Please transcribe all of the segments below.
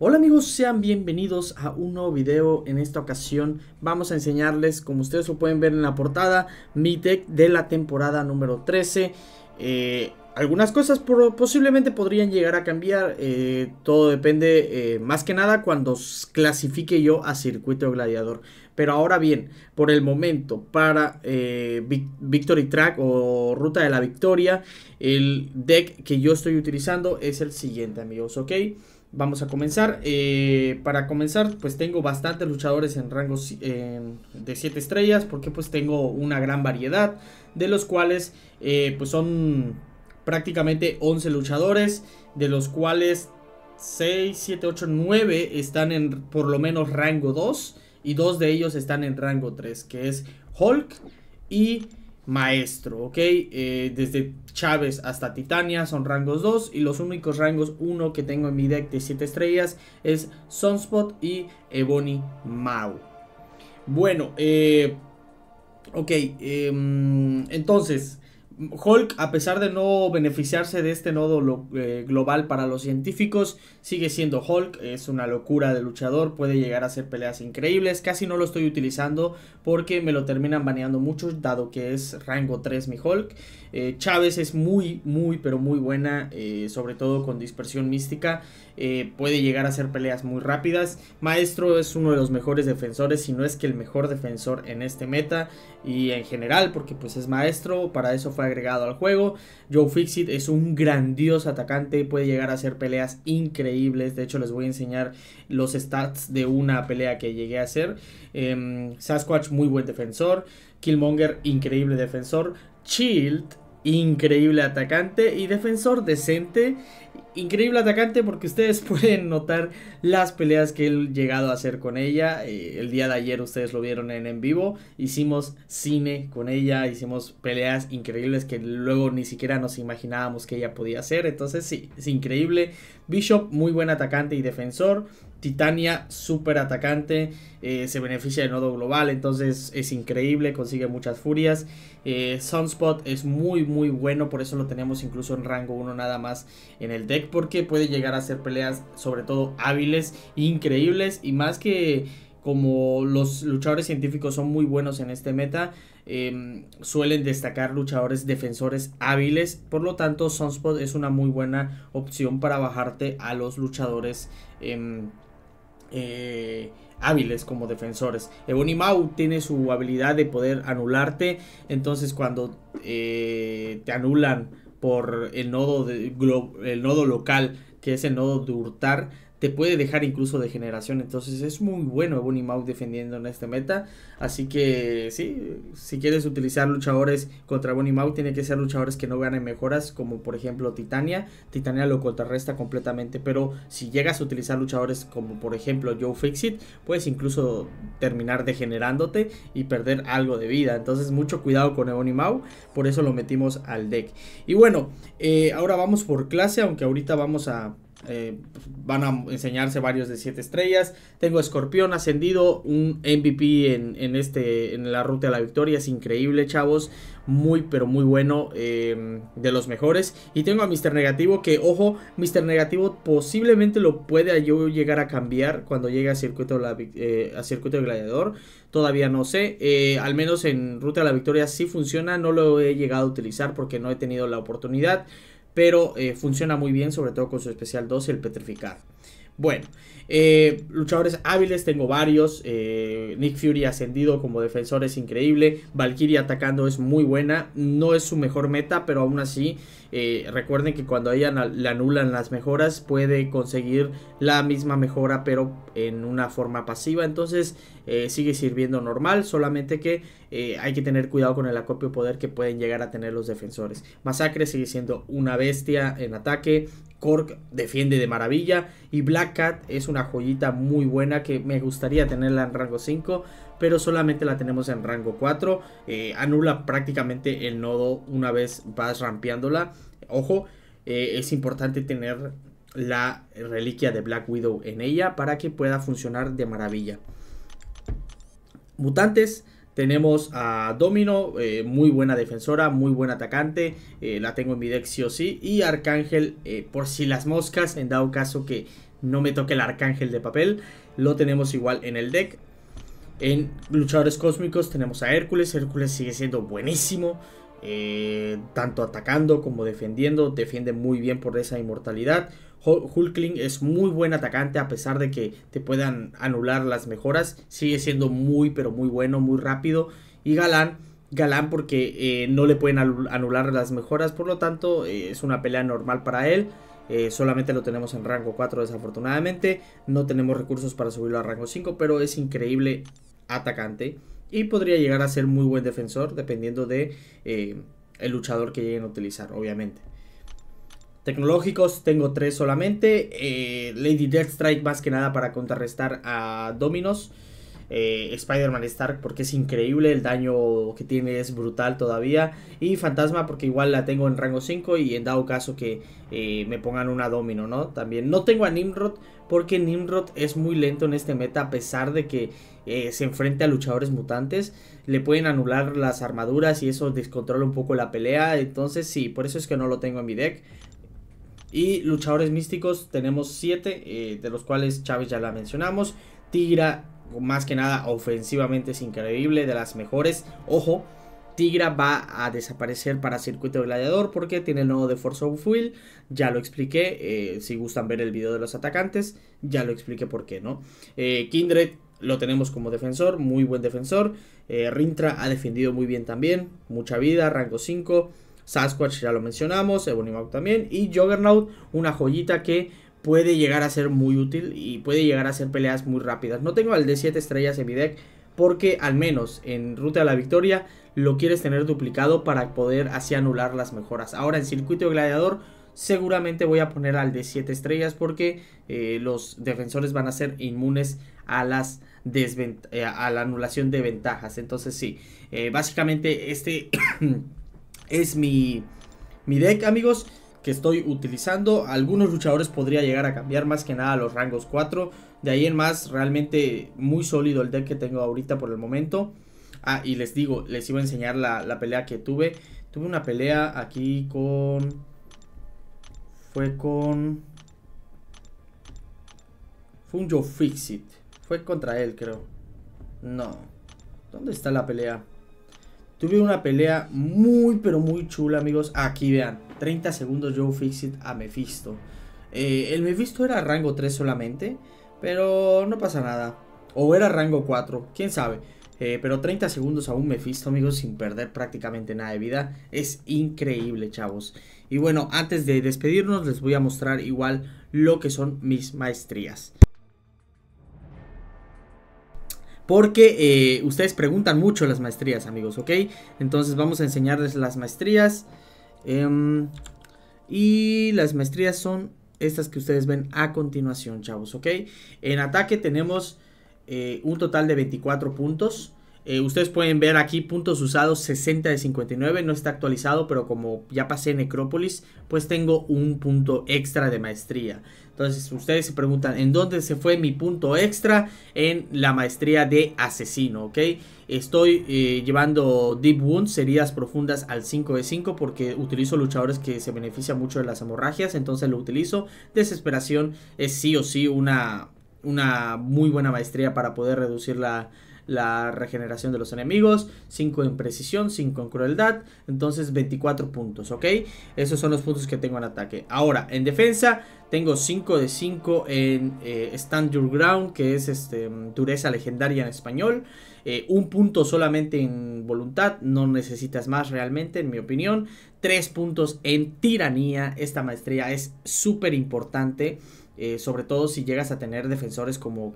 Hola amigos, sean bienvenidos a un nuevo video. En esta ocasión vamos a enseñarles, como ustedes lo pueden ver en la portada, mi deck de la temporada número 13. Eh, algunas cosas posiblemente podrían llegar a cambiar, eh, todo depende eh, más que nada cuando clasifique yo a circuito gladiador. Pero ahora bien, por el momento, para Victory Track o Ruta de la Victoria, el deck que yo estoy utilizando es el siguiente amigos, ¿ok? Vamos a comenzar. Eh, para comenzar, pues tengo bastantes luchadores en rangos de 7 estrellas. Porque pues tengo una gran variedad. De los cuales eh, pues son prácticamente 11 luchadores. De los cuales 6, 7, 8, 9 están en por lo menos rango 2. Y dos de ellos están en rango 3. Que es Hulk y maestro, ¿ok? Eh, desde Chávez hasta Titania son rangos 2 y los únicos rangos 1 que tengo en mi deck de 7 estrellas es Sunspot y Ebony Mau. Bueno, eh, ok, em, entonces Hulk, a pesar de no beneficiarse de este nodo eh, global para los científicos, sigue siendo Hulk, es una locura de luchador, puede llegar a hacer peleas increíbles, casi no lo estoy utilizando porque me lo terminan baneando mucho dado que es rango 3 mi Hulk. Eh, Chávez es muy, muy, pero muy buena, eh, sobre todo con dispersión mística, puede llegar a hacer peleas muy rápidas. Maestro es uno de los mejores defensores, si no es que el mejor defensor en este meta y en general, porque pues es maestro, para eso fue agregado al juego. Joe Fixit es un grandioso atacante, puede llegar a hacer peleas increíbles. De hecho, les voy a enseñar los stats de una pelea que llegué a hacer. Em, Sasquatch, muy buen defensor. Killmonger, increíble defensor. Shield, increíble atacante y defensor decente increíble atacante porque ustedes pueden notar las peleas que él llegado a hacer con ella. Eh, el día de ayer ustedes lo vieron en en vivo. Hicimos cine con ella, hicimos peleas increíbles que luego ni siquiera nos imaginábamos que ella podía hacer. Entonces sí, es increíble. Bishop, muy buen atacante y defensor. Titania, súper atacante, eh, se beneficia del nodo global, entonces es increíble, consigue muchas furias. Eh, Sunspot es muy, muy bueno, por eso lo tenemos incluso en rango 1 nada más en el deck porque puede llegar a hacer peleas sobre todo hábiles, increíbles y más que como los luchadores científicos son muy buenos en este meta, em, suelen destacar luchadores defensores hábiles, por lo tanto Sunspot es una muy buena opción para bajarte a los luchadores em, eh, hábiles como defensores. Ebony mau tiene su habilidad de poder anularte, entonces cuando eh, te anulan por el nodo, de, el nodo local, que es el nodo de hurtar te puede dejar incluso de generación. Entonces es muy bueno Ebony Maw defendiendo en esta meta. Así que sí, si quieres utilizar luchadores contra Ebony Maw, tiene que ser luchadores que no ganen mejoras, como por ejemplo Titania. Titania lo contrarresta completamente, pero si llegas a utilizar luchadores como por ejemplo Joe Fixit, puedes incluso terminar degenerándote y perder algo de vida. Entonces mucho cuidado con Ebony Maw, por eso lo metimos al deck. Y bueno, eh, ahora vamos por clase, aunque ahorita vamos a eh, van a enseñarse varios de 7 estrellas. Tengo Escorpión ascendido, un MVP en, este, en la ruta a la victoria. Es increíble, chavos. Muy, pero muy bueno. Em, de los mejores. Y tengo a Mr. Negativo, que ojo, Mr. Negativo posiblemente lo pueda yo llegar a cambiar cuando llegue a circuito, eh, circuito de gladiador. Todavía no sé. Eh, al menos en ruta a la victoria sí funciona. No lo he llegado a utilizar porque no he tenido la oportunidad pero eh, funciona muy bien, sobre todo con su especial 2 el petrificar. Bueno, eh, luchadores hábiles tengo varios. Eh, Nick Fury ascendido como defensor es increíble. Valkyrie atacando es muy buena. No es su mejor meta, pero aún así eh, recuerden que cuando a ella le anulan las mejoras puede conseguir la misma mejora pero en una forma pasiva. Entonces eh, sigue sirviendo normal, solamente que eh, hay que tener cuidado con el acopio poder que pueden llegar a tener los defensores. Masacre sigue siendo una bestia en ataque. Cork defiende de maravilla y Black Cat es una joyita muy buena que me gustaría tenerla en rango 5 pero solamente la tenemos en rango 4. Eh, anula prácticamente el nodo una vez vas rampeándola. Ojo, eh, es importante tener la reliquia de Black Widow en ella para que pueda funcionar de maravilla. Mutantes. Tenemos a Domino, eh, muy buena defensora, muy buen atacante. la tengo en mi deck sí o sí. Y Arcángel, por si las moscas, en dado caso que no me toque el Arcángel de papel, lo tenemos igual en el deck. En luchadores cósmicos tenemos a Hércules. Hércules sigue siendo buenísimo. Eh, tanto atacando como defendiendo. Defiende muy bien por esa inmortalidad. Hulkling es muy buen atacante a pesar de que te puedan anular las mejoras. Sigue siendo muy pero muy bueno, muy rápido. Y Galán, Galán porque eh, no le pueden anular las mejoras. Por lo tanto eh, es una pelea normal para él. solamente lo tenemos en rango 4 desafortunadamente. No tenemos recursos para subirlo a rango 5, pero es increíble atacante y podría llegar a ser muy buen defensor dependiendo de eh, el luchador que lleguen a utilizar, obviamente. Tecnológicos tengo tres solamente. Eh, lady Lady strike más que nada para contrarrestar a Dominos. Eh, Spider-Man Stark porque es increíble, el daño que tiene es brutal todavía. Y Fantasma porque igual la tengo en rango 5 y en dado caso que eh, me pongan una Domino, ¿no? También no tengo a Nimrod porque Nimrod es muy lento en este meta a pesar de que eh, se enfrenta a luchadores mutantes. Le pueden anular las armaduras y eso descontrola un poco la pelea. Entonces sí, por eso es que no lo tengo en mi deck. Y luchadores místicos tenemos 7, de los cuales Chávez ya la mencionamos. Tigra, más que nada ofensivamente es increíble, de las mejores. Ojo, Tigra va a desaparecer para Circuito Gladiador porque tiene el nodo de Force of Will, ya lo expliqué, eh, si gustan ver el video de los atacantes, ya lo expliqué por qué, ¿no? Eh, Kindred lo tenemos como defensor, muy buen defensor, eh, Rintra ha defendido muy bien también, mucha vida, rango 5, Sasquatch ya lo mencionamos, Ebonimau también, y Juggernaut, una joyita que puede llegar a ser muy útil y puede llegar a ser peleas muy rápidas. No tengo al de 7 estrellas en mi deck porque al menos en Ruta a la Victoria lo quieres tener duplicado para poder así anular las mejoras. Ahora en Circuito Gladiador seguramente voy a poner al de 7 estrellas porque eh, los defensores van a ser inmunes a las eh, a la anulación de ventajas. Entonces sí, eh, básicamente este es mi, mi deck amigos que estoy utilizando. Algunos luchadores podría llegar a cambiar más que nada los rangos 4. De ahí en más, realmente muy sólido el deck que tengo ahorita por el momento. Ah, y les digo, les iba a enseñar la, pelea que tuve. Tuve una pelea aquí con... Fue con... Fue Fixit. Fue contra él, creo. No. ¿Dónde está la pelea? Tuve una pelea muy, pero muy chula, amigos. Aquí, vean. 30 segundos yo Fixit a Mephisto. Eh, el Mephisto era rango 3 solamente, pero no pasa nada. O era rango 4, quién sabe. Eh, pero 30 segundos a un Mephisto, amigos, sin perder prácticamente nada de vida. Es increíble, chavos. Y bueno, antes de despedirnos, les voy a mostrar igual lo que son mis maestrías. Porque eh, ustedes preguntan mucho las maestrías, amigos, ¿ok? Entonces vamos a enseñarles las maestrías. Em, y las maestrías son estas que ustedes ven a continuación, chavos, ¿ok? En ataque tenemos eh, un total de 24 puntos. Eh, ustedes pueden ver aquí puntos usados 60 de 59, no está actualizado, pero como ya pasé Necrópolis, pues tengo un punto extra de maestría. Entonces ustedes se preguntan, ¿en dónde se fue mi punto extra? En la maestría de asesino, ¿ok? Estoy eh, llevando Deep Wounds, heridas profundas al 5 de 5 porque utilizo luchadores que se benefician mucho de las hemorragias, entonces lo utilizo. Desesperación es sí o sí una, una muy buena maestría para poder reducir la la regeneración de los enemigos, 5 en precisión, 5 en crueldad, entonces 24 puntos, ¿ok? Esos son los puntos que tengo en ataque. Ahora, en defensa, tengo 5 de 5 en eh, Stand Your Ground, que es este, dureza legendaria en español. Eh, un punto solamente en voluntad, no necesitas más realmente, en mi opinión. 3 puntos en tiranía, esta maestría es súper importante, eh, sobre todo si llegas a tener defensores como...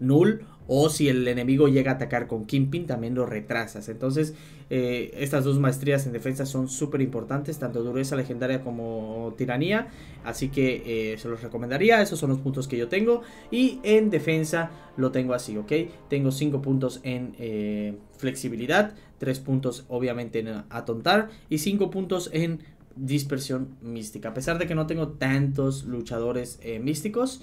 Null o si el enemigo llega a atacar con Kingpin, también lo retrasas. Entonces, eh, estas dos maestrías en defensa son súper importantes, tanto dureza legendaria como tiranía. Así que eh, se los recomendaría, esos son los puntos que yo tengo. Y en defensa lo tengo así, ¿ok? Tengo 5 puntos en eh, flexibilidad, 3 puntos obviamente en atontar y 5 puntos en dispersión mística. A pesar de que no tengo tantos luchadores místicos,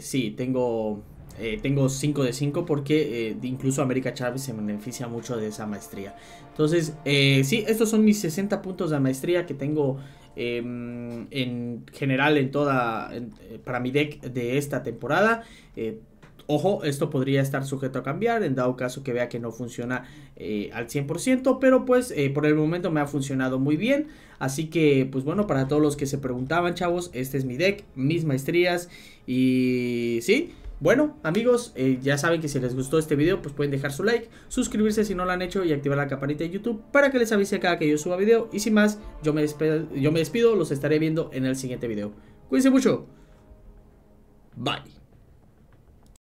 sí, tengo eh, tengo 5 de 5 porque eh, incluso América Chávez se beneficia mucho de esa maestría. Entonces, eh, sí, estos son mis 60 puntos de maestría que tengo em, en general en toda para mi deck de esta temporada. Ojo, esto podría estar sujeto a cambiar en dado caso que vea que no funciona al 100%, pero pues por el momento me ha funcionado muy bien. Así que, pues bueno, para todos los que se preguntaban, chavos, este es mi deck, mis maestrías y sí, bueno, amigos, eh, ya saben que si les gustó este video, pues pueden dejar su like, suscribirse si no lo han hecho y activar la campanita de YouTube para que les avise cada que yo suba video. Y sin más, yo me yo me despido los estaré viendo en el siguiente video. Cuídense mucho. Bye.